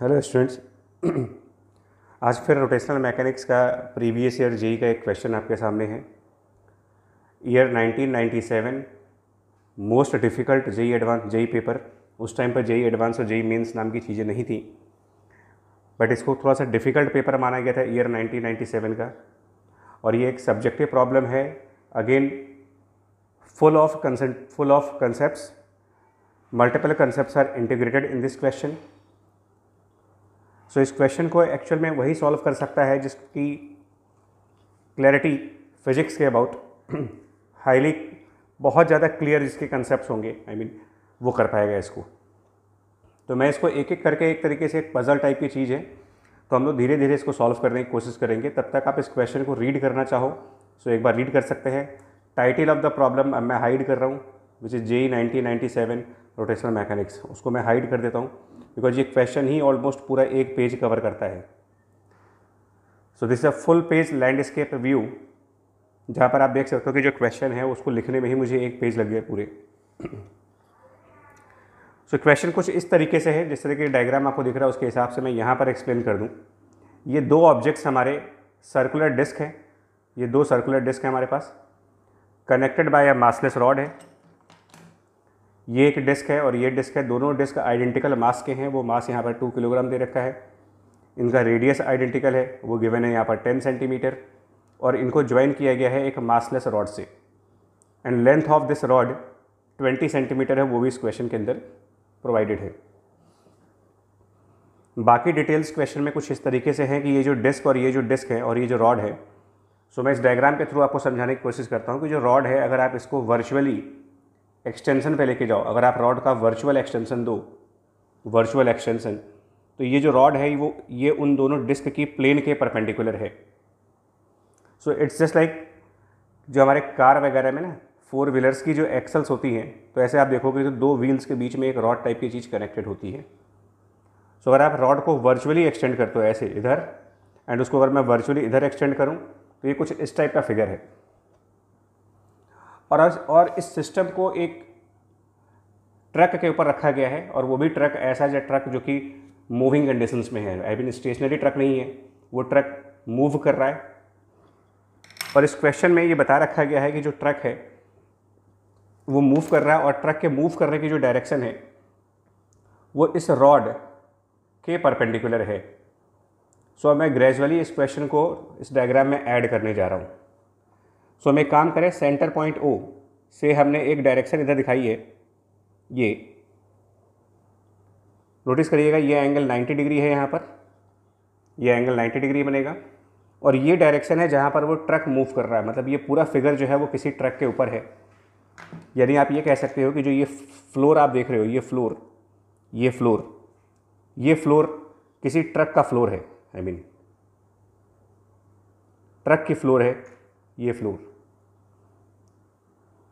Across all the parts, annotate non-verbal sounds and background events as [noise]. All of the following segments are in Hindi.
हेलो स्टूडेंट्स [clears throat] आज फिर रोटेशनल मैकेनिक्स का प्रीवियस ईयर जेई का एक क्वेश्चन आपके सामने है year 1997 most difficult JEE advance JEE paper उस टाइम पर जेई एडवांस और जेई मेंस नाम की चीज़ें नहीं थी बट इसको थोड़ा सा डिफ़िकल्ट पेपर माना गया था ईयर 1997 का और ये एक सब्जेक्टिव प्रॉब्लम है again full of concept full of concept multiple concept are integrated in this question so so, इस क्वेश्चन को एक्चुअल में वही सॉल्व कर सकता है जिसकी क्लैरिटी फिजिक्स के अबाउट हाईली [clears throat] बहुत ज़्यादा क्लियर जिसके कंसेप्ट होंगे आई I मीन mean, वो कर पाएगा इसको तो मैं इसको एक एक करके एक तरीके से एक पज़ल टाइप की चीज़ है तो हम लोग धीरे धीरे इसको सॉल्व करने की कोशिश करेंगे तब तक आप इस क्वेश्चन को रीड करना चाहो सो एक बार रीड कर सकते हैं टाइटल ऑफ द प्रॉब्लम मैं हाइड कर रहा हूँ which is J nineteen ninety seven rotational mechanics उसको मैं हाइड कर देता हूँ बिकॉज ये क्वेश्चन ही ऑलमोस्ट पूरा एक पेज कवर करता है so this a full page landscape view जहाँ पर आप देख सकते हो कि जो क्वेश्चन है उसको लिखने में ही मुझे एक पेज लग गया पूरे सो so, क्वेश्चन कुछ इस तरीके से है जिस तरह के डायग्राम आपको दिख रहा है उसके हिसाब से मैं यहाँ पर एक्सप्लेन कर दूँ ये दो ऑब्जेक्ट्स हमारे सर्कुलर डिस्क हैं ये दो सर्कुलर डिस्क हैं हमारे पास connected by a massless rod है ये एक डिस्क है और ये डिस्क है दोनों डिस्क आइडेंटिकल मास के हैं वो मास यहाँ पर टू किलोग्राम दे रखा है इनका रेडियस आइडेंटिकल है वो गिवन है यहाँ पर टेन सेंटीमीटर और इनको ज्वाइन किया गया है एक मासलेस रॉड से and length of this rod twenty centimetre है वो भी इस क्वेश्चन के अंदर प्रोवाइडेड है बाकी डिटेल्स क्वेश्चन में कुछ इस तरीके से हैं कि ये जो डिस्क और ये जो डिस्क है और ये जो रॉड है सो so मैं इस डायग्राम के थ्रू आपको समझाने की कोशिश करता हूँ कि जो रॉड है अगर आप इसको वर्चुअली एक्सटेंशन पे लेके जाओ अगर आप रॉड का वर्चुअल एक्सटेंशन दो वर्चुअल एक्सटेंशन तो ये जो रॉड है वो ये उन दोनों डिस्क की प्लेन के परपेंडिकुलर है सो इट्स जस्ट लाइक जो हमारे कार वगैरह में ना फोर व्हीलर्स की जो एक्सल्स होती हैं तो ऐसे आप देखोगे तो दो व्हील्स के बीच में एक रॉड टाइप की चीज़ कनेक्टेड होती है सो so, अगर आप रॉड को वर्चुअली एक्सटेंड करते हो ऐसे इधर एंड उसको अगर मैं वर्चुअली इधर एक्सटेंड करूँ तो ये कुछ इस टाइप का फिगर है और और इस सिस्टम को एक ट्रक के ऊपर रखा गया है और वो भी ट्रक ऐसा जो ट्रक जो कि मूविंग कंडीशन में है आई मीन स्टेशनरी ट्रक नहीं है वो ट्रक मूव कर रहा है और इस क्वेश्चन में ये बता रखा गया है कि जो ट्रक है वो मूव कर रहा है और ट्रक के मूव करने की जो डायरेक्शन है वो इस रॉड के परपेंडिकुलर है सो so, मैं ग्रेजुअली इस क्वेश्चन को इस डायग्राम में ऐड करने जा रहा हूँ सो हम एक काम करें सेंटर पॉइंट ओ से हमने एक डायरेक्शन इधर दिखाई है ये नोटिस करिएगा ये एंगल 90 डिग्री है यहाँ पर ये एंगल 90 डिग्री बनेगा और ये डायरेक्शन है जहाँ पर वो ट्रक मूव कर रहा है मतलब ये पूरा फिगर जो है वो किसी ट्रक के ऊपर है यानी आप ये कह सकते हो कि जो ये फ्लोर आप देख रहे हो ये फ्लोर ये फ्लोर ये फ्लोर किसी ट्रक का फ्लोर है I I mean mean, truck की फ्लोर है ये फ्लोर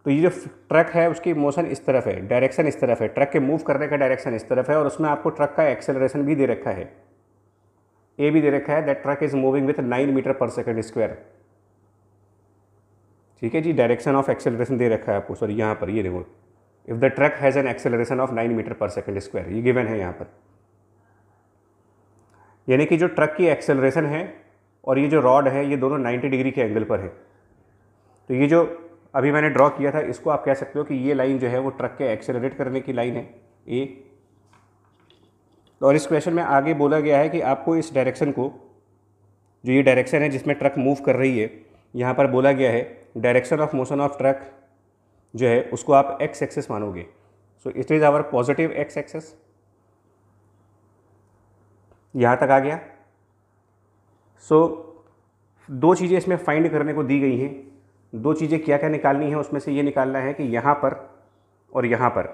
तो ये जो ट्रक है उसकी मोशन इस तरफ है डायरेक्शन इस तरफ है ट्रक के मूव करने का डायरेक्शन इस तरफ है और उसमें आपको ट्रक का एक्सेलरेशन भी दे रखा है ए भी दे रखा है that truck is moving with nine metre per second square ठीक है जी डायरेक्शन ऑफ एक्सेलरेशन दे रखा है आपको सॉरी यहाँ पर ये देखो if the truck has an acceleration of nine metre per second square ये गिवन है यहाँ पर यानी कि जो ट्रक की एक्सेलरेशन है और ये जो रॉड है ये दोनों 90 डिग्री के एंगल पर है तो ये जो अभी मैंने ड्रॉ किया था इसको आप कह सकते हो कि ये लाइन जो है वो ट्रक के एक्सेलरेट करने की लाइन है ए और इस क्वेश्चन में आगे बोला गया है कि आपको इस डायरेक्शन को जो ये डायरेक्शन है जिसमें ट्रक मूव कर रही है यहाँ पर बोला गया है direction of motion of truck जो है उसको आप एक्स एक्सेस मानोगे so it is our positive X axis यहाँ तक आ गया सो so, दो चीज़ें इसमें फाइंड करने को दी गई हैं दो चीज़ें क्या क्या निकालनी है उसमें से ये निकालना है कि यहाँ पर और यहाँ पर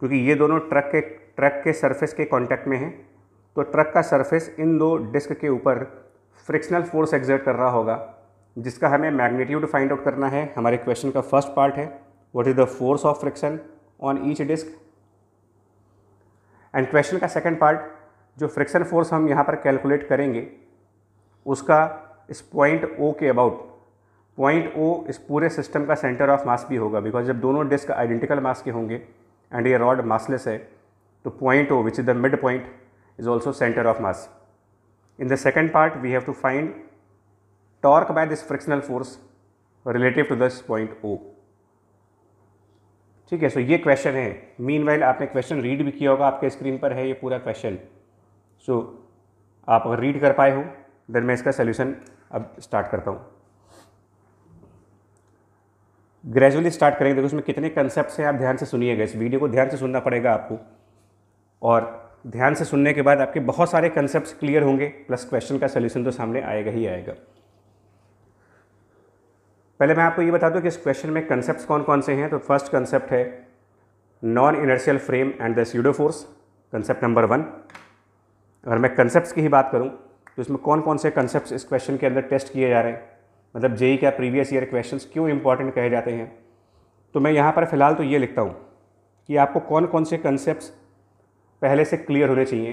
क्योंकि ये दोनों ट्रक के ट्रक के सरफेस के कांटेक्ट में हैं तो ट्रक का सरफेस इन दो डिस्क के ऊपर फ्रिक्शनल फोर्स एग्जर्ट कर रहा होगा जिसका हमें मैग्नीट्यूड फाइंड आउट करना है हमारे क्वेश्चन का फर्स्ट पार्ट है what is the force of friction on each disc and question का सेकेंड पार्ट जो फ्रिक्शन फोर्स हम यहाँ पर कैलकुलेट करेंगे उसका इस पॉइंट ओ के अबाउट पॉइंट ओ इस पूरे सिस्टम का सेंटर ऑफ मास भी होगा बिकॉज जब दोनों डिस्क आइडेंटिकल मास के होंगे एंड ये रॉड मासलेस है तो point O which is the mid point is also centre of mass in the second part we have to find torque by this frictional force relative to this point O ठीक है सो ये क्वेश्चन है मीन वाइल आपने क्वेश्चन रीड भी किया होगा आपके स्क्रीन पर है ये पूरा क्वेश्चन सो so, आप अगर रीड कर पाए हो देन मैं इसका सोल्यूशन अब स्टार्ट करता हूँ ग्रेजुअली स्टार्ट करेंगे देखो उसमें कितने कंसेप्ट हैं आप ध्यान से सुनिएगा इस वीडियो को ध्यान से सुनना पड़ेगा आपको और ध्यान से सुनने के बाद आपके बहुत सारे कंसेप्ट क्लियर होंगे प्लस क्वेश्चन का सोल्यूशन तो सामने आएगा ही आएगा पहले मैं आपको ये बता दूँ कि इस क्वेश्चन में कंसेप्ट कौन कौन से हैं तो फर्स्ट कंसेप्ट है non inertial frame and the pseudo force concept number one अगर मैं कंसेप्ट की ही बात करूँ तो इसमें कौन कौन से कंसेप्ट इस क्वेश्चन के अंदर टेस्ट किए जा रहे हैं मतलब जेई का प्रीवियस ईयर क्वेश्चन क्यों इंपॉर्टेंट कहे जाते हैं तो मैं यहाँ पर फ़िलहाल तो ये लिखता हूँ कि आपको कौन कौन से कंसेप्ट पहले से क्लियर होने चाहिए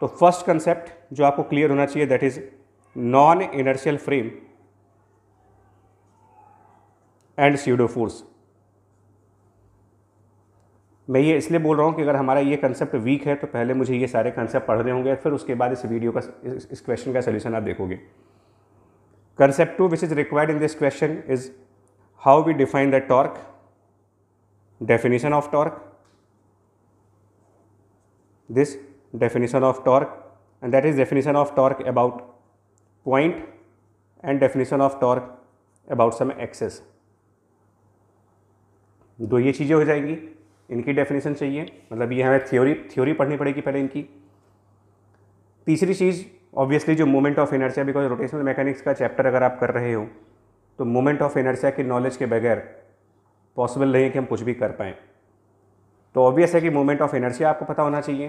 तो फर्स्ट कंसेप्ट जो आपको क्लियर होना चाहिए that is non inertial frame and pseudo force मैं ये इसलिए बोल रहा हूँ कि अगर हमारा ये कंसेप्ट वीक है तो पहले मुझे ये सारे कंसेप्ट पढ़ने होंगे फिर उसके बाद इस वीडियो का इस क्वेश्चन का सोल्यूशन आप देखोगे Concept 2 which is required in this question is how we define the torque, definition of torque, this definition of torque and that is definition of torque about point and definition of torque about some axis. do ye cheeze ho jayengi inki definition chahiye matlab ye hame theory theory padhni padegi pehle inki teesri cheez obviously जो moment of inertia because rotational mechanics का चैप्टर अगर आप कर रहे हो तो मोमेंट ऑफ एनर्जिया के नॉलेज के बगैर पॉसिबल नहीं है कि हम कुछ भी कर पाएँ तो ऑब्वियस है कि मोमेंट ऑफ एनर्जी आपको पता होना चाहिए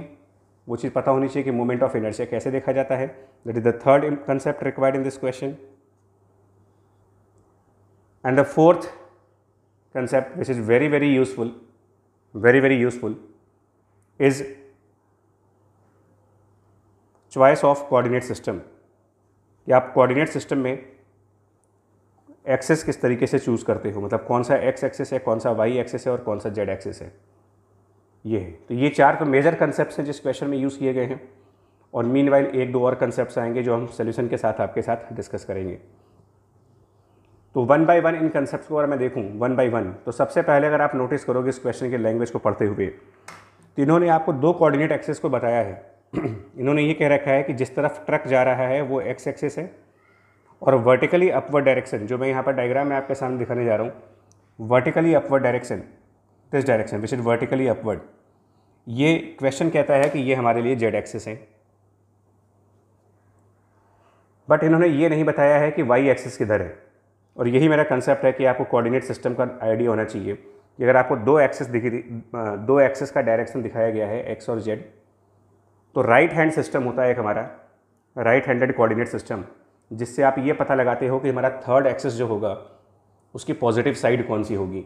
वो चीज़ पता होनी चाहिए कि मोमेंट ऑफ एनर्जिया कैसे देखा जाता है that is the third concept required in this question and the fourth concept which is very very useful very very useful is choice of coordinate system कि आप कोऑर्डिनेट सिस्टम में एक्सेस किस तरीके से चूज़ करते हो मतलब कौन सा एक्स एक्सेस है कौन सा वाई एक्सेस है और कौन सा जेड एक्सेस है ये है तो ये चार तो मेजर कंसेप्ट हैं जिस क्वेश्चन में यूज़ किए गए हैं और मीन वाइल एक दो और कंसेप्ट आएंगे जो हम सोल्यूशन के साथ आपके साथ डिस्कस करेंगे तो वन बाय वन इन कंसेप्ट को अगर मैं देखूँ वन बाय वन तो सबसे पहले अगर आप नोटिस करोगे इस क्वेश्चन के लैंग्वेज को पढ़ते हुए तो इन्होंने आपको दो कोऑर्डिनेट एक्सेस को बताया है [clears throat] इन्होंने ये कह रखा है कि जिस तरफ ट्रक जा रहा है वो एक्स एक्सेस है और वर्टिकली अपवर्ड डायरेक्शन जो मैं यहाँ पर डायग्राम में आपके सामने दिखाने जा रहा हूँ vertically upward direction this direction which is vertically upward ये क्वेश्चन कहता है कि ये हमारे लिए जेड एक्सेस है बट इन्होंने ये नहीं बताया है कि वाई एक्सेस किधर है और यही मेरा कंसेप्ट है कि आपको कोऑर्डिनेट सिस्टम का आइडिया होना चाहिए कि अगर आपको दो एक्सेस दिखी दो एक्सेस का डायरेक्शन दिखाया गया है एक्स और जेड तो राइट हैंड सिस्टम होता है एक हमारा राइट हैंडेड कोऑर्डिनेट सिस्टम जिससे आप ये पता लगाते हो कि हमारा थर्ड एक्सेस जो होगा उसकी पॉजिटिव साइड कौन सी होगी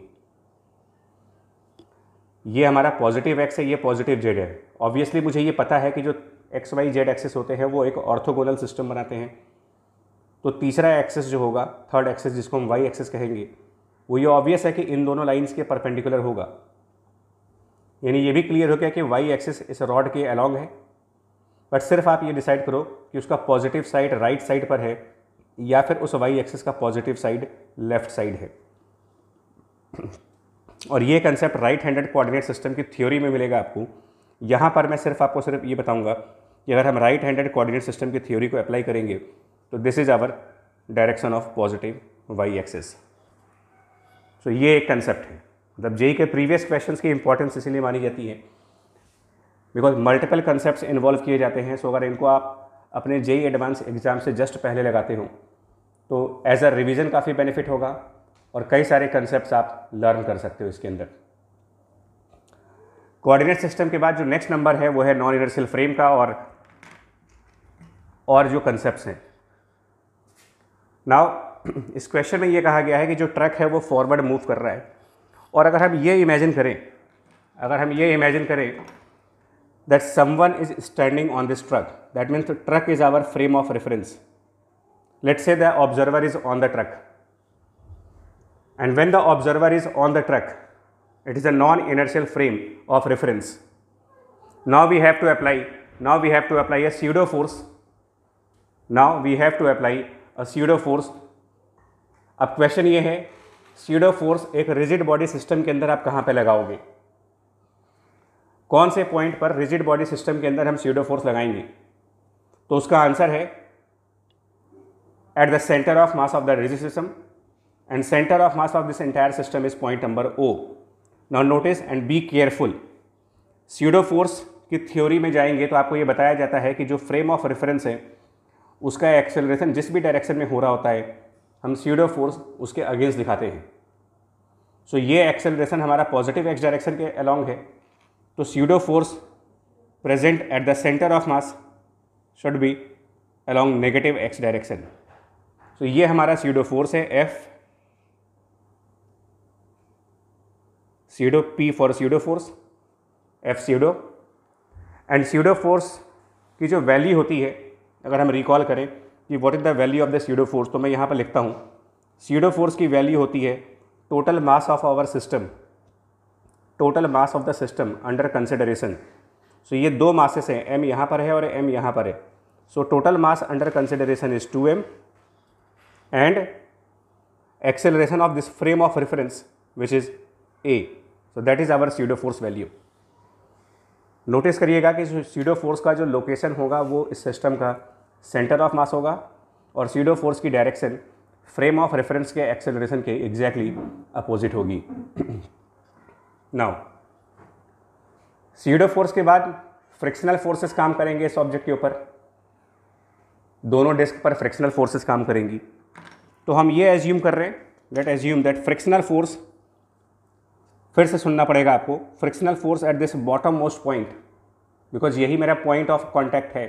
ये हमारा पॉजिटिव एक्स है ये पॉजिटिव जेड है ऑब्वियसली मुझे ये पता है कि जो एक्स वाई जेड एक्सेस होते हैं वो एक ऑर्थोगोनल सिस्टम बनाते हैं तो तीसरा एक्सेस जो होगा थर्ड एक्सेस जिसको हम वाई एक्सेस कहेंगे वो ये ऑब्वियस है कि इन दोनों लाइंस के परपेंडिकुलर होगा यानी ये भी क्लियर हो गया कि वाई एक्सेस इस रॉड के अलॉन्ग है बट सिर्फ आप ये डिसाइड करो कि उसका पॉजिटिव साइड राइट साइड पर है या फिर उस वाई एक्सिस का पॉजिटिव साइड लेफ्ट साइड है और ये concept right handed coordinate system की थ्योरी में मिलेगा आपको यहाँ पर मैं सिर्फ आपको सिर्फ ये बताऊँगा कि अगर हम राइट हैंडेड कोऑर्डिनेट सिस्टम की थ्योरी को अप्लाई करेंगे तो this is our direction of positive Y axis so ये एक कंसेप्ट है मतलब जेई के प्रीवियस क्वेश्चंस की इंपॉर्टेंस इसीलिए मानी जाती है बिकॉज मल्टीपल कंसेप्ट इन्वॉल्व किए जाते हैं सो अगर इनको आप अपने जेई एडवांस एग्ज़ाम से जस्ट पहले लगाते हो तो एज अ रिविज़न काफ़ी बेनिफिट होगा और कई सारे कंसेप्ट आप लर्न कर सकते हो इसके अंदर कोऑर्डिनेट सिस्टम के बाद जो नेक्स्ट नंबर है वो है नॉन यूनिवर्सल फ्रेम का और और जो कंसेप्ट हैं नाउ [clears throat] इस क्वेश्चन में ये कहा गया है कि जो ट्रक है वो फॉरवर्ड मूव कर रहा है और अगर हम ये इमेजिन करें अगर हम ये इमेजिन करें that someone is standing on this truck. That means the truck is our frame of reference. Let's say the observer is on the truck. And when the observer is on the truck, it is a non-inertial frame of reference. Now we have to apply, now we have to apply a pseudo force. Now we have to apply a pseudo force. अब क्वेश्चन ये है pseudo force एक rigid body system के अंदर आप कहाँ पे लगाओगे? कौन से पॉइंट पर रिजिड बॉडी सिस्टम के अंदर हम सीडो फोर्स लगाएंगे तो उसका आंसर है at the centre of mass of the rigid system and centre of mass of this entire system is point number O Now notice and be careful pseudo force की थ्योरी में जाएंगे तो आपको ये बताया जाता है कि जो फ्रेम ऑफ रेफरेंस है उसका एक्सेलरेशन जिस भी डायरेक्शन में हो रहा होता है हम सीडो फोर्स उसके अगेंस्ट दिखाते हैं सो so, ये एक्सेलरेशन हमारा पॉजिटिव एक्स डायरेक्शन के अलॉन्ग है तो pseudo force present at the centre of mass should be along negative x direction तो ये हमारा सीडो फोर्स है F pseudo P for pseudo force F pseudo and pseudo force की जो वैल्यू होती है अगर हम रिकॉल करें कि what is the value of the pseudo force तो मैं यहाँ पर लिखता हूँ सीडो फोर्स की वैल्यू होती है total mass of our system total mass of the system under consideration so ये दो मासेस हैं एम यहाँ पर है और एम यहाँ पर है so total mass under consideration is two M and acceleration of this frame of reference which is A so that is our pseudo force value notice करिएगा कि सीडो फोर्स का जो लोकेशन होगा वो इस सिस्टम का सेंटर ऑफ मास होगा और सीडो फोर्स की डायरेक्शन फ्रेम ऑफ रेफरेंस के एक्सेलरेशन के एग्जैक्टली exactly अपोजिट होगी नाउ सीडो फोर्स के बाद फ्रिक्शनल फोर्सेस काम करेंगे इस ऑब्जेक्ट के ऊपर दोनों डिस्क पर फ्रिक्शनल फोर्सेस काम करेंगी तो हम ये एज्यूम कर रहे हैं let assume that frictional force फिर से सुनना पड़ेगा आपको frictional force at this bottom most point because यही मेरा पॉइंट ऑफ कॉन्टैक्ट है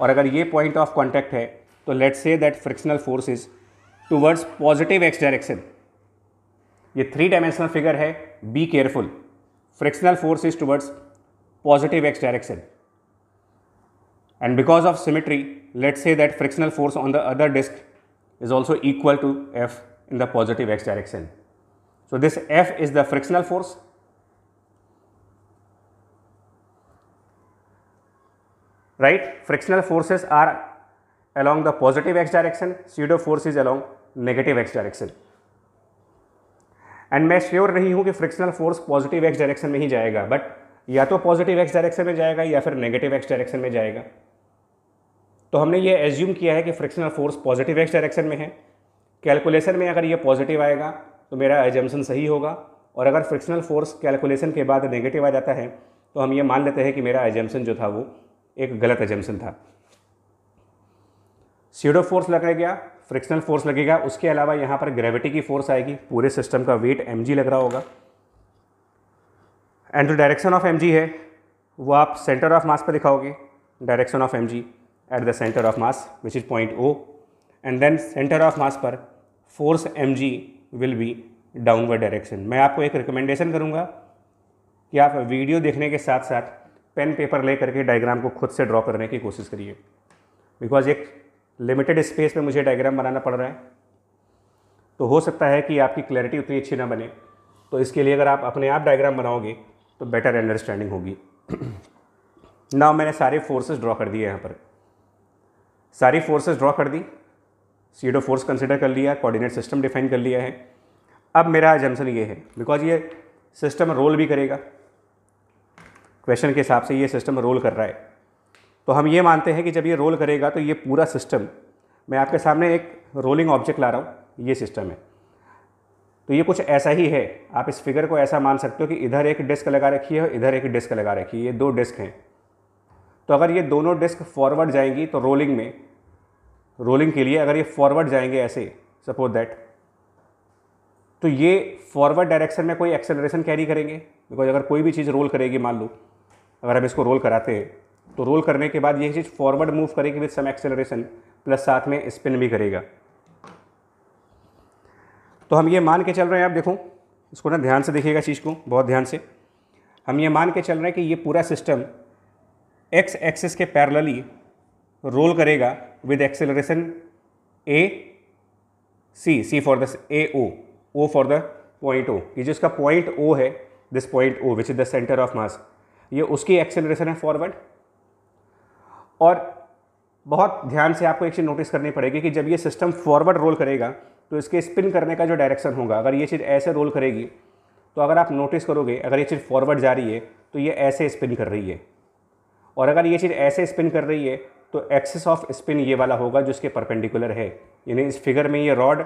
और अगर ये पॉइंट ऑफ कॉन्टैक्ट है तो let's say that frictional force is towards positive x direction ये थ्री डायमेंशनल फिगर है be careful frictional force is towards positive x direction and because of symmetry let say that frictional force on the other disc is also equal to F in the positive x direction so this F is the frictional force right frictional forces are along the positive x direction pseudo force is along negative x direction and मैं श्योर नहीं हूँ कि frictional force positive x direction में ही जाएगा बट या तो पॉजिटिव एक्स डायरेक्शन में जाएगा या फिर नेगेटिव एक्स डायरेक्शन में जाएगा तो हमने ये एज्यूम किया है कि frictional force positive x direction में है कैलकुलेशन में अगर ये पॉजिटिव आएगा तो मेरा एजम्सन सही होगा और अगर फ्रिक्शनल फोर्स कैलकुलेशन के बाद नेगेटिव आ जाता है तो हम ये मान लेते हैं कि मेरा एजम्सन जो था वो एक गलत एजम्सन था सीडो फोर्स लगाया गया फ्रिक्शनल फोर्स लगेगा उसके अलावा यहाँ पर ग्रेविटी की फोर्स आएगी पूरे सिस्टम का वेट एम लग रहा होगा एंड जो डायरेक्शन ऑफ एम है वो आप सेंटर ऑफ मास पर दिखाओगे direction of M at the centre of mass which is point O and then centre of mass पर force M will be downward direction मैं आपको एक रिकमेंडेशन करूँगा कि आप वीडियो देखने के साथ साथ पेन पेपर ले करके डायग्राम को खुद से ड्रॉ करने की कोशिश करिए बिकॉज एक लिमिटेड स्पेस में मुझे डायग्राम बनाना पड़ रहा है तो हो सकता है कि आपकी क्लैरिटी उतनी अच्छी ना बने तो इसके लिए अगर आप अपने आप डायग्राम बनाओगे तो बेटर अंडरस्टैंडिंग होगी ना [clears throat] मैंने सारे फोर्सेस ड्रॉ कर दिए यहाँ पर सारी फोर्सेस ड्रॉ कर दी सीडो फोर्स कंसिडर कर लिया कोऑर्डिनेट सिस्टम डिफाइन कर लिया है अब मेरा जमसन ये है बिकॉज ये सिस्टम रोल भी करेगा क्वेश्चन के हिसाब से ये सिस्टम रोल कर रहा है तो हम ये मानते हैं कि जब ये रोल करेगा तो ये पूरा सिस्टम मैं आपके सामने एक रोलिंग ऑब्जेक्ट ला रहा हूँ ये सिस्टम है तो ये कुछ ऐसा ही है आप इस फिगर को ऐसा मान सकते हो कि इधर एक डिस्क लगा रखी है और इधर एक डिस्क लगा रखी है ये दो डिस्क हैं तो अगर ये दोनों डिस्क फॉरवर्ड जाएंगी तो रोलिंग में रोलिंग के लिए अगर ये फॉरवर्ड जाएंगे ऐसे सपोज दैट तो ये फॉरवर्ड डायरेक्शन में कोई एक्सेलरेशन कैरी करेंगे बिकॉज अगर कोई भी चीज़ रोल करेगी मान लो अगर हम इसको रोल कराते हैं तो रोल करने के बाद ये चीज़ फॉरवर्ड मूव करेगी विद सम एक्सेलरेशन प्लस साथ में स्पिन भी करेगा तो हम ये मान के चल रहे हैं आप देखो इसको ना ध्यान से देखिएगा चीज़ को बहुत ध्यान से हम ये मान के चल रहे हैं कि ये पूरा सिस्टम एक्स एक्सिस के पैरलली रोल करेगा with acceleration A C C for the A O O for the point O ये जो इसका पॉइंट ओ है this point O which is the centre of mass ये उसकी एक्सेलरेशन है फॉरवर्ड और बहुत ध्यान से आपको एक चीज़ नोटिस करनी पड़ेगी कि जब ये सिस्टम फॉरवर्ड रोल करेगा तो इसके स्पिन करने का जो डायरेक्शन होगा अगर ये चीज़ ऐसे रोल करेगी तो अगर आप नोटिस करोगे अगर ये चीज़ फॉरवर्ड जा रही है तो ये ऐसे स्पिन कर रही है और अगर ये चीज़ ऐसे स्पिन कर रही है तो एक्सेस ऑफ स्पिन ये वाला होगा जो इसके परपेंडिकुलर है यानी इस फिगर में ये रॉड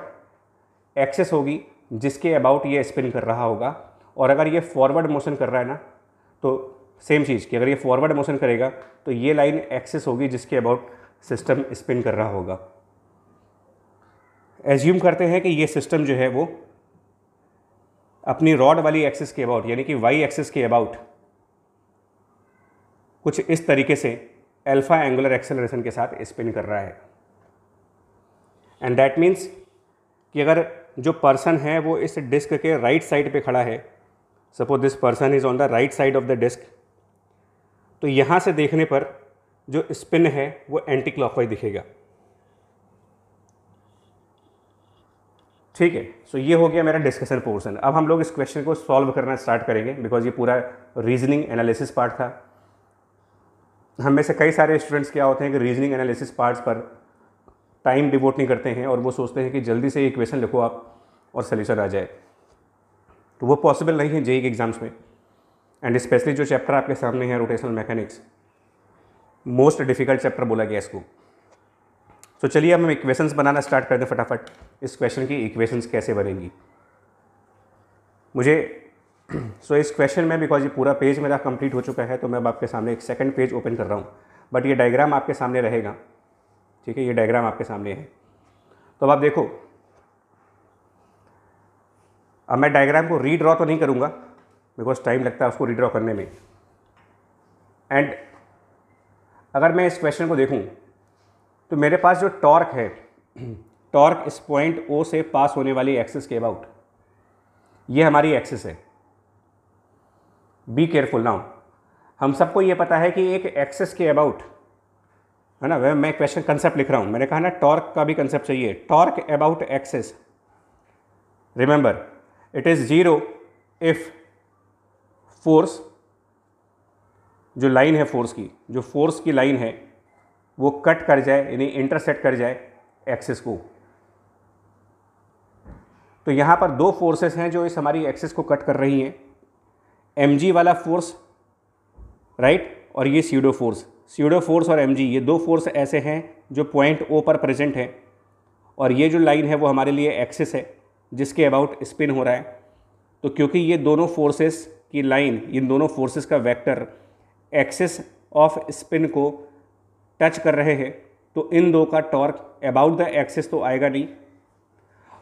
एक्सेस होगी जिसके अबाउट ये स्पिन कर रहा होगा और अगर ये फॉरवर्ड मोशन कर रहा है ना तो सेम चीज़ कि अगर ये फॉरवर्ड मोशन करेगा तो ये लाइन एक्सेस होगी जिसके अबाउट सिस्टम स्पिन कर रहा होगा एज्यूम करते हैं कि ये सिस्टम जो है वो अपनी रॉड वाली एक्सेस के अबाउट यानी कि वाई एक्सेस के अबाउट कुछ इस तरीके से अल्फ़ा एंगुलर एक्सेलरेशन के साथ स्पिन कर रहा है एंड दैट मीन्स कि अगर जो पर्सन है वो इस डिस्क के राइट right साइड पे खड़ा है suppose this person is on the right side of the disc तो यहाँ से देखने पर जो स्पिन है वो एंटी क्लॉकवाइज दिखेगा ठीक है सो ये हो गया मेरा डिस्कशन पोर्शन अब हम लोग इस क्वेश्चन को सॉल्व करना स्टार्ट करेंगे बिकॉज ये पूरा रीजनिंग एनालिसिस पार्ट था हम में से कई सारे स्टूडेंट्स क्या होते हैं कि रीजनिंग एनालिसिस पार्ट्स पर टाइम डिवोट नहीं करते हैं और वो सोचते हैं कि जल्दी से ये क्वेश्चन लिखो आप और सल्यूशन आ जाए तो वो पॉसिबल नहीं है जेई के एग्ज़ाम्स में एंड स्पेशली जो चैप्टर आपके सामने है rotational mechanics most difficult chapter बोला गया इसको तो so, चलिए अब हम इक्वेशंस बनाना स्टार्ट कर दें फटाफट इस क्वेश्चन की इक्वेशंस कैसे बनेंगी मुझे सो [clears throat] so, इस क्वेश्चन में बिकॉज ये पूरा पेज मेरा कंप्लीट हो चुका है तो मैं अब आपके सामने एक सेकंड पेज ओपन कर रहा हूँ बट ये डायग्राम आपके सामने रहेगा ठीक है ये डायग्राम आपके सामने है तो अब आप देखो अब मैं डायग्राम को रीड्रॉ तो नहीं करूँगा बिकॉज टाइम लगता है उसको रिड्रॉ करने में एंड अगर मैं इस क्वेश्चन को देखूं तो मेरे पास जो टॉर्क है टॉर्क [clears throat] इस पॉइंट ओ से पास होने वाली एक्सिस के अबाउट ये हमारी एक्सिस है बी केयरफुल नाउ हम सबको ये पता है कि एक एक्सेस के अबाउट है ना वह मैं क्वेश्चन कंसेप्ट लिख रहा हूँ मैंने कहा ना टॉर्क का भी कंसेप्ट चाहिए torque about axis remember it is zero if force जो लाइन है फोर्स की जो फोर्स की लाइन है वो कट कर जाए यानी इंटरसेट कर जाए एक्सिस को तो यहाँ पर दो फोर्सेस हैं जो इस हमारी एक्सिस को कट कर रही हैं एम वाला फोर्स राइट और ये सीडो फोर्स सीडो फोर्स और एम ये दो फोर्स ऐसे हैं जो पॉइंट ओ पर प्रेजेंट हैं और ये जो लाइन है वो हमारे लिए एक्सिस है जिसके अबाउट स्पिन हो रहा है तो क्योंकि ये दोनों फोर्सेस की लाइन इन दोनों फोर्सेस का वेक्टर एक्सेस ऑफ स्पिन को टच कर रहे हैं तो इन दो का टॉर्क अबाउट द एक्सेस तो आएगा नहीं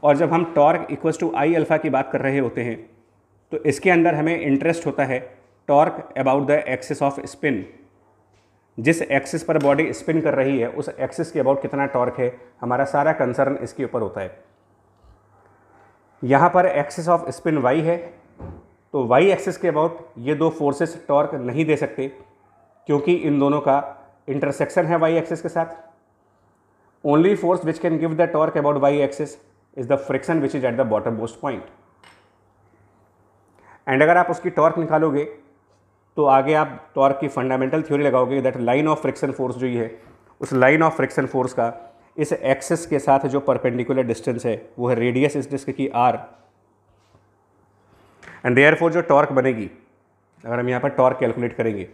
और जब हम torque equals to I alpha की बात कर रहे होते हैं तो इसके अंदर हमें इंटरेस्ट होता है torque about the axis of spin जिस एक्सिस पर बॉडी स्पिन कर रही है उस एक्सिस के अबाउट कितना टॉर्क है हमारा सारा कंसर्न इसके ऊपर होता है यहाँ पर एक्सिस ऑफ स्पिन वाई है तो वाई एक्सेस के अबाउट ये दो फोर्सेस टॉर्क नहीं दे सकते क्योंकि इन दोनों का इंटरसेक्शन है वाई एक्सेस के साथ only force which can give the torque about Y axis is the friction which is at the bottom most point and अगर आप उसकी टॉर्क निकालोगे तो आगे आप टॉर्क की फंडामेंटल थ्योरी लगाओगे that line of friction force जो ये है उस लाइन ऑफ फ्रिक्शन फोर्स का इस एक्सेस के साथ जो परपेंडिकुलर डिस्टेंस है वो है रेडियस इस डिस्क की आर एंड देयर फोर जो टॉर्क बनेगी अगर हम यहाँ पर टॉर्क कैलकुलेट करेंगे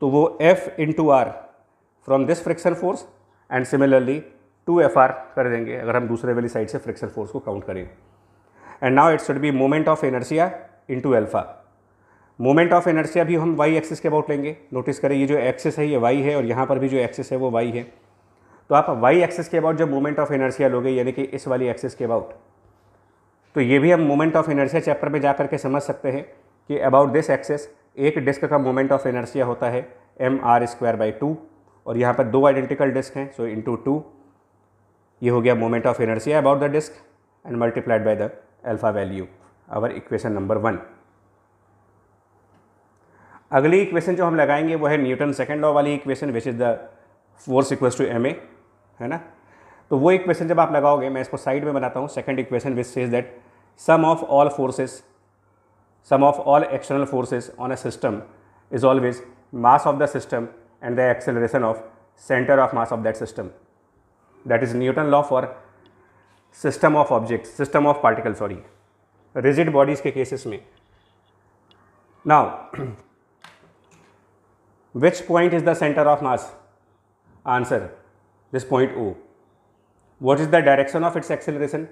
तो वो F into R from this friction force and similarly two F R कर देंगे अगर हम दूसरे वाली साइड से फ्रिक्शन फोर्स को काउंट करें and now it should be moment of inertia two alpha moment of inertia भी हम वाई एक्सिस के अबाउट लेंगे नोटिस करें ये जो एक्सिस है ये वाई है और यहाँ पर भी जो एक्सिस है वो वाई है तो आप वाई एक्सिस के अबाउट जब मोमेंट ऑफ एनर्सिया लोगे यानी कि इस वाली एक्सिस के अबाउट तो ये भी हम मोमेंट ऑफ एनर्जिया चैप्टर में जा करके समझ सकते हैं कि अबाउट दिस एक्सेस एक डिस्क का मोमेंट ऑफ इनर्शिया होता है M R square by two और यहाँ पर दो आइडेंटिकल डिस्क हैं सो इंटू टू ये हो गया moment of inertia about the disc and multiplied by the alpha value our equation number one अगली इक्वेशन जो हम लगाएंगे वो है न्यूटन सेकेंड लॉ वाली equation which is the force equals to M A है ना तो वो इक्वेशन जब आप लगाओगे मैं इसको साइड में बनाता हूँ second equation which says that sum of all forces, sum of all external forces on a system is always mass of the system and the acceleration of center of mass of that system. That is Newton law for system of objects, system of particles. sorry, rigid bodies के cases Me Now, [clears throat] which point is the center of mass? Answer, this point O. What is the direction of its acceleration?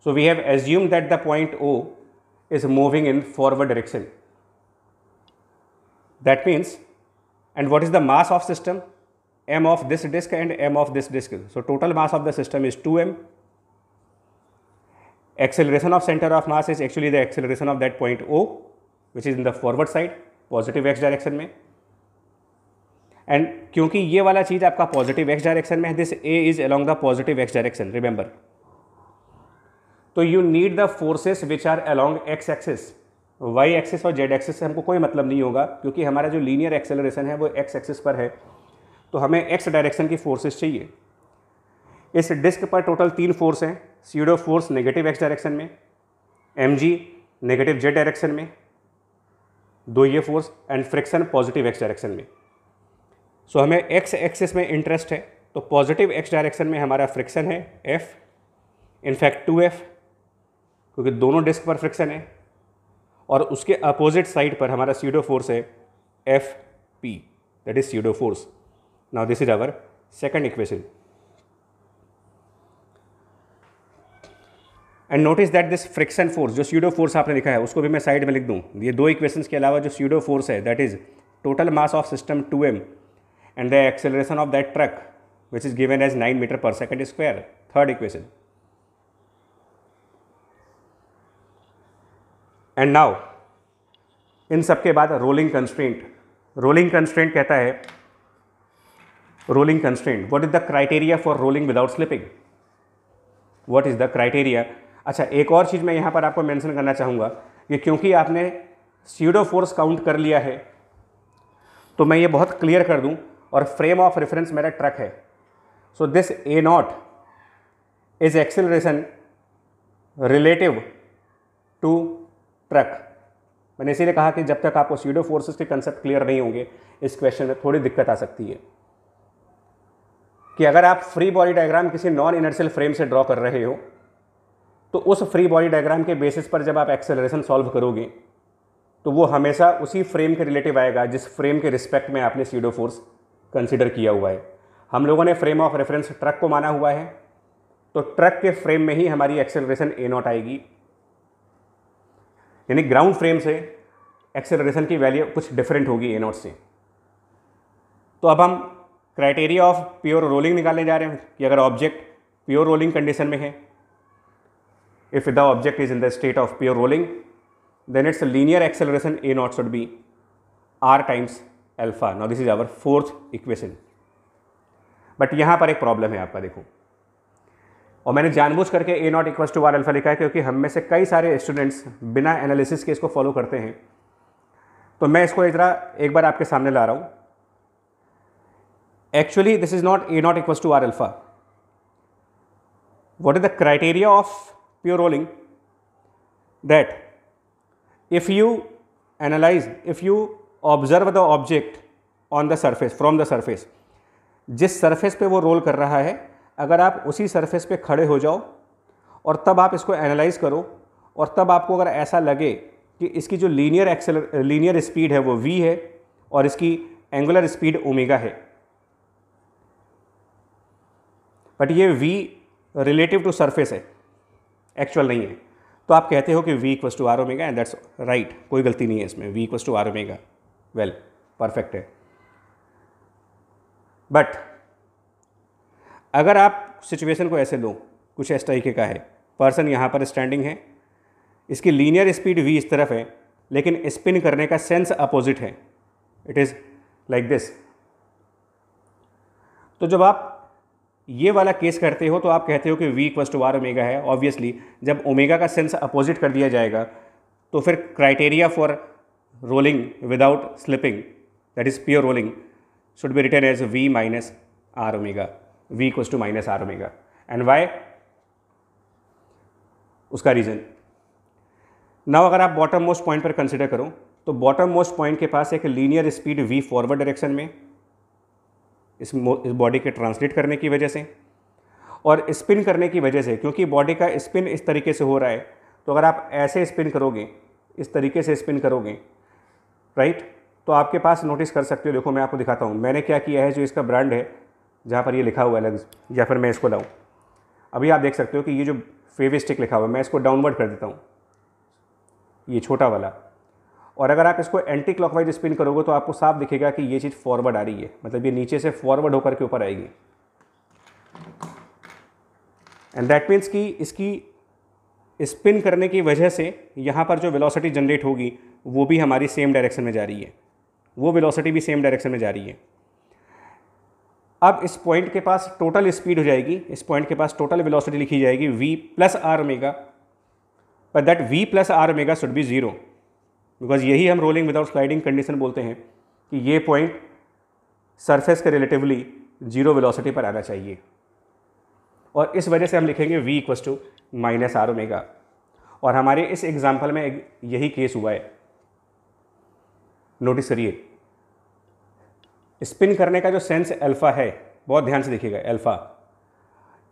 So, we have assumed that the point O is moving in forward direction. That means, and what is the mass of system? M of this disk and M of this disk. So, total mass of the system is 2M. Acceleration of center of mass is actually the acceleration of that point O, which is in the forward side, positive x direction. में And क्योंकि ये वाला चीज़ positive x direction, डायरेक्शन में है this A is along the positive तो you need the forces which are along X axis Y axis और जेड एक्सिस से हमको कोई मतलब नहीं होगा क्योंकि हमारा जो लीनियर एक्सेलरेशन है वो एक्स एक्सिस पर है तो हमें एक्स डायरेक्शन की फोर्सेस चाहिए इस डिस्क पर टोटल तीन फोर्स हैं pseudo force negative x direction में m g negative z direction में दो ये force and friction positive x direction में सो so, हमें एक्स एक्सिस में इंटरेस्ट है तो पॉजिटिव एक्स डायरेक्शन में हमारा फ्रिक्शन है एफ इनफैक्ट टू एफ़ क्योंकि दोनों डिस्क पर फ्रिक्शन है और उसके अपोजिट साइड पर हमारा सीडो फोर्स है F P that is pseudo force now this is our second equation and notice that this friction force जो सीडो फोर्स आपने लिखा है उसको भी मैं साइड में लिख दूँ ये दो इक्वेशन के अलावा जो सीडो फोर्स है that is total mass of system to M and the acceleration of that truck which is given as nine metre per second square third equation and now in सब के बाद रोलिंग कंस्ट्रेंट रोलिंग कंस्ट्रेंट कहता है rolling constraint what is the criteria for rolling without slipping what is the criteria अच्छा एक और चीज़ मैं यहाँ पर आपको मेंशन करना चाहूँगा कि क्योंकि आपने सीडो फोर्स काउंट कर लिया है तो मैं ये बहुत क्लियर कर दूँ और फ्रेम ऑफ रेफरेंस मेरा ट्रक है so this a naught is acceleration relative to truck मैंने इसीलिए कहा कि जब तक आपको सीडो फोर्सेस के कंसेप्ट क्लियर नहीं होंगे इस क्वेश्चन में थोड़ी दिक्कत आ सकती है कि अगर आप फ्री बॉडी डायग्राम किसी नॉन इनर्शियल फ्रेम से ड्रॉ कर रहे हो तो उस फ्री बॉडी डायग्राम के बेसिस पर जब आप एक्सेलरेशन सॉल्व करोगे तो वो हमेशा उसी फ्रेम के रिलेटिव आएगा जिस फ्रेम के रिस्पेक्ट में आपने सीडो फोर्स कंसिडर किया हुआ है हम लोगों ने फ्रेम ऑफ रेफरेंस ट्रक को माना हुआ है तो ट्रक के फ्रेम में ही हमारी एक्सेलरेशन ए नॉट आएगी यानी ग्राउंड फ्रेम से एक्सेलरेशन की वैल्यू कुछ डिफरेंट होगी ए नोट से तो अब हम क्राइटेरिया ऑफ प्योर रोलिंग निकालने जा रहे हैं कि अगर ऑब्जेक्ट प्योर रोलिंग कंडीशन में है if the object is in the state of pure rolling then its linear acceleration a naught should be r times alpha now this is our fourth equation but यहाँ पर एक प्रॉब्लम है आपका देखो और मैंने जानबूझ करके a naught equal to r alpha लिखा है क्योंकि हम में से कई सारे स्टूडेंट्स बिना एनालिसिस के इसको फॉलो करते हैं तो मैं इसको इतना एक बार आपके सामने ला रहा हूँ actually this is not a naught equals to r alpha what is the criteria of pure rolling that if you analyse if you observe the object on the surface from the surface जिस सर्फेस पे वो रोल कर रहा है अगर आप उसी सरफेस पे खड़े हो जाओ और तब आप इसको एनालाइज करो और तब आपको अगर ऐसा लगे कि इसकी जो लीनियर एक्सेलर लीनियर स्पीड है वो v है और इसकी एंगुलर स्पीड ओमेगा है बट ये v रिलेटिव टू सरफेस है एक्चुअल नहीं है तो आप कहते हो कि v equals to r omega and that's right कोई गलती नहीं है इसमें v equals to r omega well perfect है बट अगर आप सिचुएशन को ऐसे लो कुछ इस तरीके का है पर्सन यहाँ पर स्टैंडिंग है इसकी लीनियर स्पीड वी इस तरफ है लेकिन स्पिन करने का सेंस अपोजिट है इट इज़ लाइक दिस तो जब आप ये वाला केस करते हो तो आप कहते हो कि v equals to r omega है ऑब्वियसली जब ओमेगा का सेंस अपोजिट कर दिया जाएगा तो फिर criteria for rolling without slipping that is pure rolling should be written as v minus r omega v equals to माइनस r omega एंड वाई उसका रीज़न now अगर आप बॉटम मोस्ट पॉइंट पर कंसिडर करो तो बॉटम मोस्ट पॉइंट के पास एक linear speed v forward direction में is इस बॉडी के ट्रांसलेट करने की वजह से और स्पिन करने की वजह से क्योंकि बॉडी का स्पिन इस तरीके से हो रहा है तो अगर आप ऐसे स्पिन करोगे इस तरीके से स्पिन करोगे राइट तो आपके पास नोटिस कर सकते हो देखो मैं आपको दिखाता हूँ मैंने क्या किया है जो इसका ब्रांड है जहाँ पर ये लिखा हुआ है अलग या फिर मैं इसको लाऊँ अभी आप देख सकते हो कि ये जो फेवी स्टिक लिखा हुआ है मैं इसको डाउनवर्ड कर देता हूँ ये छोटा वाला और अगर आप इसको एंटी क्लॉकवाइज स्पिन करोगे तो आपको साफ दिखेगा कि ये चीज़ फॉरवर्ड आ रही है मतलब ये नीचे से फॉरवर्ड होकर के ऊपर आएगी एंड दैट मीन्स कि इसकी स्पिन करने की वजह से यहाँ पर जो वेलोसिटी जनरेट होगी वो भी हमारी सेम डायरेक्शन में जा रही है वो वेलोसिटी भी सेम डायरेक्शन में जा रही है अब इस पॉइंट के पास टोटल स्पीड हो जाएगी इस पॉइंट के पास टोटल वेलोसिटी लिखी जाएगी v plus r omega but that v plus r omega should be zero because यही हम रोलिंग विदाउट स्लाइडिंग कंडीशन बोलते हैं कि ये पॉइंट सरफेस के रिलेटिवली जीरो वेलोसिटी पर आना चाहिए और इस वजह से हम लिखेंगे v equals to minus r omega और हमारे इस एग्ज़ाम्पल में यही केस हुआ है नोटिस करिए स्पिन करने का जो सेंस अल्फ़ा है बहुत ध्यान से देखिएगा अल्फ़ा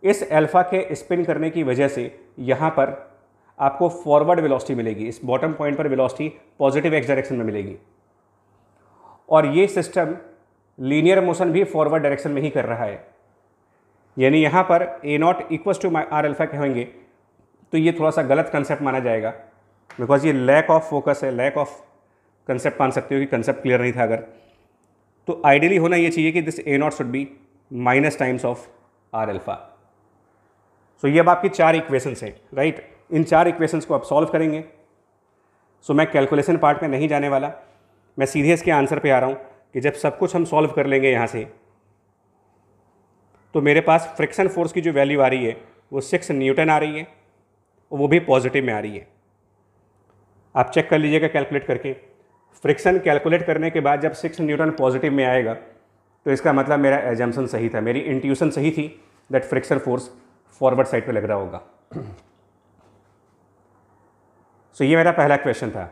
इस अल्फ़ा के स्पिन करने की वजह से यहाँ पर आपको फॉरवर्ड वेलोसिटी मिलेगी इस बॉटम पॉइंट पर वेलोसिटी पॉजिटिव एक्स डायरेक्शन में मिलेगी और ये सिस्टम लीनियर मोशन भी फॉरवर्ड डायरेक्शन में ही कर रहा है यानी यहाँ पर a naught equals to my r alpha कहेंगे तो ये थोड़ा सा गलत कंसेप्ट माना जाएगा बिकॉज ये लैक ऑफ फोकस है लैक ऑफ कंसेप्ट मान सकते हो कि कंसेप्ट क्लियर नहीं था अगर तो आइडियली होना ये चाहिए कि this a naught should be minus times of r alpha so ये अब आपकी चार इक्वेशंस हैं राइट इन चार इक्वेशंस को आप सॉल्व करेंगे सो so, मैं कैलकुलेशन पार्ट में नहीं जाने वाला मैं सीधे इसके आंसर पे आ रहा हूँ कि जब सब कुछ हम सॉल्व कर लेंगे यहाँ से तो मेरे पास फ्रिक्शन फोर्स की जो वैल्यू आ रही है वो सिक्स न्यूटन आ रही है और वो भी पॉजिटिव में आ रही है आप चेक कर लीजिएगा कैलकुलेट करके फ्रिक्शन कैलकुलेट करने के बाद जब सिक्स न्यूटन पॉजिटिव में आएगा तो इसका मतलब मेरा एजम्सन सही था मेरी इंट्यूशन सही थी that friction force forward side पे लग रहा होगा सो so, ये मेरा पहला क्वेश्चन था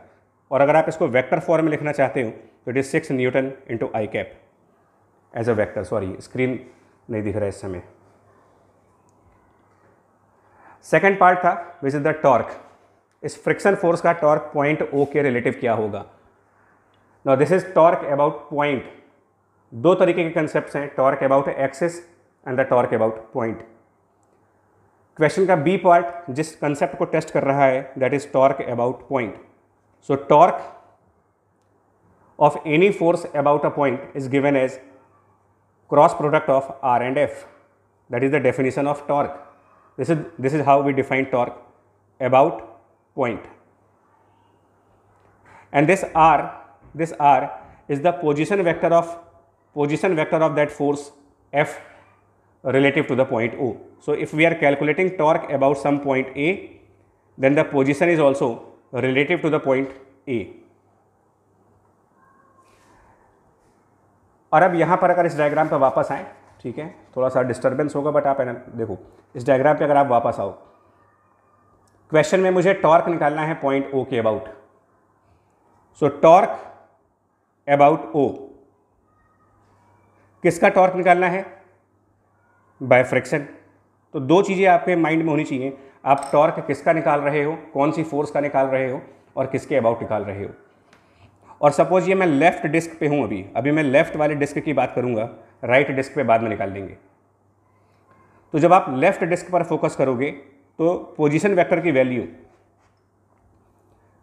और अगर आप इसको वेक्टर फॉर्म में लिखना चाहते हो तो it is six newton into i cap as a vector sorry screen नहीं दिख रहा है इस समय सेकेंड पार्ट था विच इज़ द टॉर्क इस फ्रिक्शन फोर्स का टॉर्क पॉइंट ओ के रिलेटिव क्या होगा now this is torque about point दो तरीके के कंसेप्ट हैं torque about axis and the torque about point question का बी पार्ट जिस कंसेप्ट को टेस्ट कर रहा है that is torque about point so torque of any force about a point is given as cross product of r and f that is the definition of torque this is this is how we define torque about point and this r this r is the position vector of position vector of that force f relative to the point O. So, if we are calculating torque about some point A, then the position is also relative to the point A. और अब यहाँ पर अगर इस डायग्राम पर वापस आएँ ठीक है थोड़ा सा डिस्टर्बेंस होगा बट आप देखो इस डायग्राम पे अगर आप वापस आओ क्वेश्चन में मुझे टॉर्क निकालना है पॉइंट ओ के about so torque about o किसका टॉर्क निकालना है बाय फ्रिक्शन तो दो चीज़ें आपके माइंड में होनी चाहिए आप टॉर्क किसका निकाल रहे हो कौन सी फोर्स का निकाल रहे हो और किसके अबाउट निकाल रहे हो और सपोज ये मैं लेफ़्ट डिस्क पे हूँ अभी अभी मैं लेफ़्ट वाले डिस्क की बात करूँगा राइट डिस्क पे बाद में निकाल देंगे तो जब आप लेफ़्ट डिस्क पर फोकस करोगे तो पोजिशन वैक्टर की वैल्यू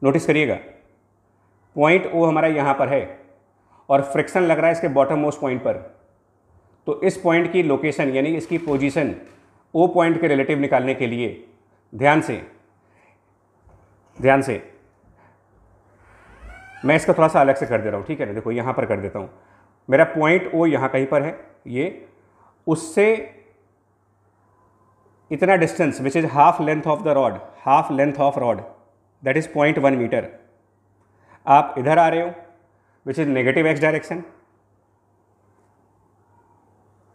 नोटिस करिएगा पॉइंट ओ हमारा यहाँ पर है और फ्रिक्शन लग रहा है इसके बॉटम मोस्ट पॉइंट पर तो इस पॉइंट की लोकेशन यानी इसकी पोजीशन ओ पॉइंट के रिलेटिव निकालने के लिए ध्यान से ध्यान से मैं इसका थोड़ा सा अलग से कर दे रहा हूँ ठीक है ना देखो यहाँ पर कर देता हूँ मेरा पॉइंट ओ यहाँ कहीं पर है ये उससे इतना distance which is half length of the rod half length of rod that is point one metre आप इधर आ रहे हो which is negative x direction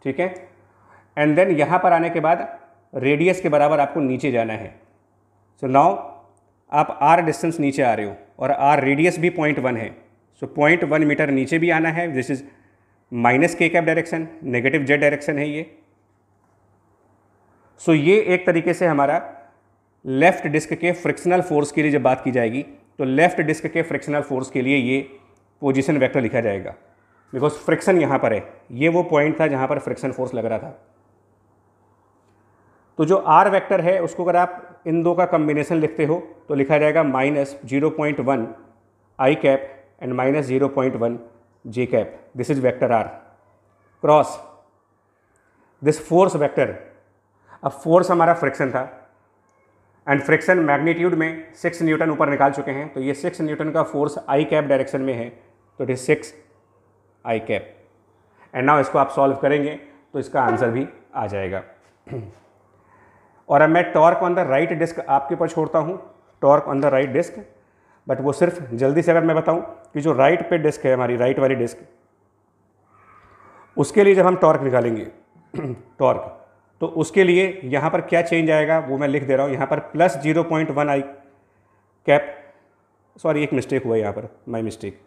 ठीक है एंड देन यहाँ पर आने के बाद रेडियस के बराबर आपको नीचे जाना है सो so नाउ आप आर डिस्टेंस नीचे आ रहे हो और आर रेडियस भी पॉइंट वन है सो पॉइंट वन मीटर नीचे भी आना है this is minus k cap direction negative z direction है ये सो so ये एक तरीके से हमारा लेफ्ट डिस्क के फ्रिक्शनल फोर्स के लिए जब बात की जाएगी तो लेफ्ट डिस्क के फ्रिक्शनल फोर्स के लिए ये पोजिशन वैक्टर लिखा जाएगा बिकॉज फ्रिक्शन यहाँ पर है ये वो पॉइंट था जहाँ पर फ्रिक्शन फोर्स लग रहा था तो जो आर वैक्टर है उसको अगर आप इन दो का कम्बिनेशन लिखते हो तो लिखा जाएगा minus zero point one i cap and minus zero point one j cap this is vector r cross this force vector अब फोर्स हमारा फ्रिक्शन था एंड फ्रिक्शन मैग्नीट्यूड में सिक्स न्यूटन ऊपर निकाल चुके हैं तो ये सिक्स न्यूटन का फोर्स आई कैप डायरेक्शन में है तो it is six i cap and now इसको आप सॉल्व करेंगे तो इसका आंसर भी आ जाएगा और अब मैं torque on the right disc आपके ऊपर छोड़ता हूँ torque on the right disc but वो सिर्फ जल्दी से अगर मैं बताऊँ कि जो राइट पे डिस्क है हमारी राइट वाली डिस्क उसके लिए जब हम टॉर्क निकालेंगे टॉर्क [clears throat] तो उसके लिए यहाँ पर क्या चेंज आएगा वो मैं लिख दे रहा हूँ यहाँ पर plus zero point one i cap sorry एक मिस्टेक हुआ यहाँ पर माई मिस्टेक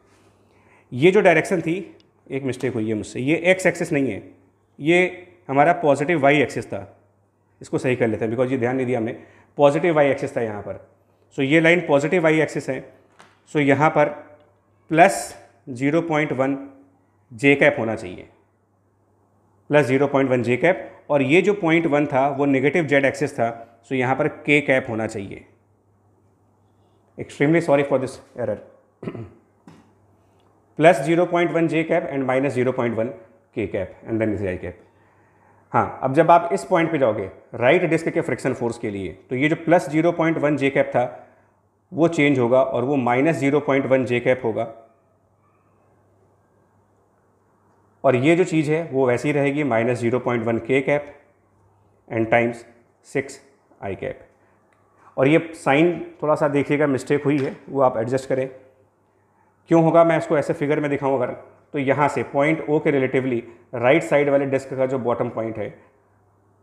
ये जो डायरेक्शन थी एक मिस्टेक हुई है मुझसे ये एक्स एक्सेस नहीं है ये हमारा पॉजिटिव वाई एक्सेस था इसको सही कर लेते हैं बिकॉज ये ध्यान नहीं दिया हमने पॉजिटिव वाई एक्सेस था यहाँ पर सो ये लाइन पॉजिटिव वाई एक्सेस है सो यहाँ पर plus zero point one j cap होना चाहिए plus zero point one j cap और ये जो पॉइंट वन था वो नेगेटिव जेड एक्सेस था सो यहाँ पर के कैप होना चाहिए extremely sorry for this error plus zero point one j cap and minus zero point one k cap and then is i cap हाँ अब जब आप इस पॉइंट पे जाओगे राइट डिस्क के फ्रिक्शन फोर्स के लिए तो ये जो plus zero point one j cap था वो चेंज होगा और वो minus zero point one j cap होगा और ये जो चीज़ है वो वैसी रहेगी minus zero point one k cap and times six i cap और ये साइन थोड़ा सा देखिएगा मिस्टेक हुई है वो आप एडजस्ट करें क्यों होगा मैं इसको ऐसे फिगर में दिखाऊँ अगर तो यहाँ से पॉइंट ओ के रिलेटिवली राइट साइड वाले डिस्क का जो बॉटम पॉइंट है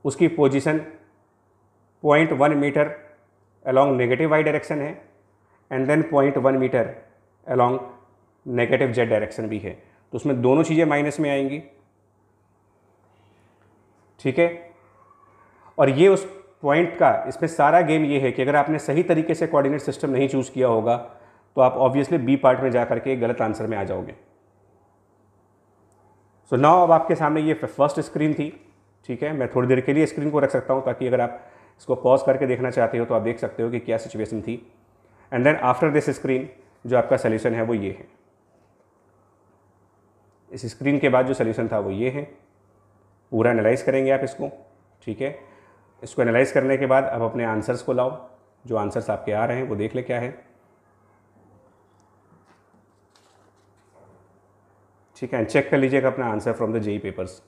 उसकी position point one metre along negative y direction है and then point one metre along negative z direction भी है तो उसमें दोनों चीज़ें माइनस में आएंगी ठीक है और ये उस पॉइंट का इसमें सारा गेम ये है कि अगर आपने सही तरीके से कोऑर्डिनेट सिस्टम नहीं चूज़ किया होगा तो आप ऑब्वियसली बी पार्ट में जा के गलत आंसर में आ जाओगे सो so नाउ अब आपके सामने ये फर्स्ट स्क्रीन थी ठीक है मैं थोड़ी देर के लिए स्क्रीन को रख सकता हूँ ताकि अगर आप इसको पॉज करके देखना चाहते हो तो आप देख सकते हो कि क्या सिचुएशन थी and then after this screen जो आपका सोल्यूशन है वो ये है इस स्क्रीन के बाद जो सोल्यूशन था वो ये है पूरा एनालाइज करेंगे आप इसको ठीक है इसको एनालाइज करने के बाद अब अपने आंसर्स को लाओ जो आंसर्स आपके आ रहे हैं वो देख ले क्या है ठीक है चेक कर लीजिएगा अपना answer from the JEE papers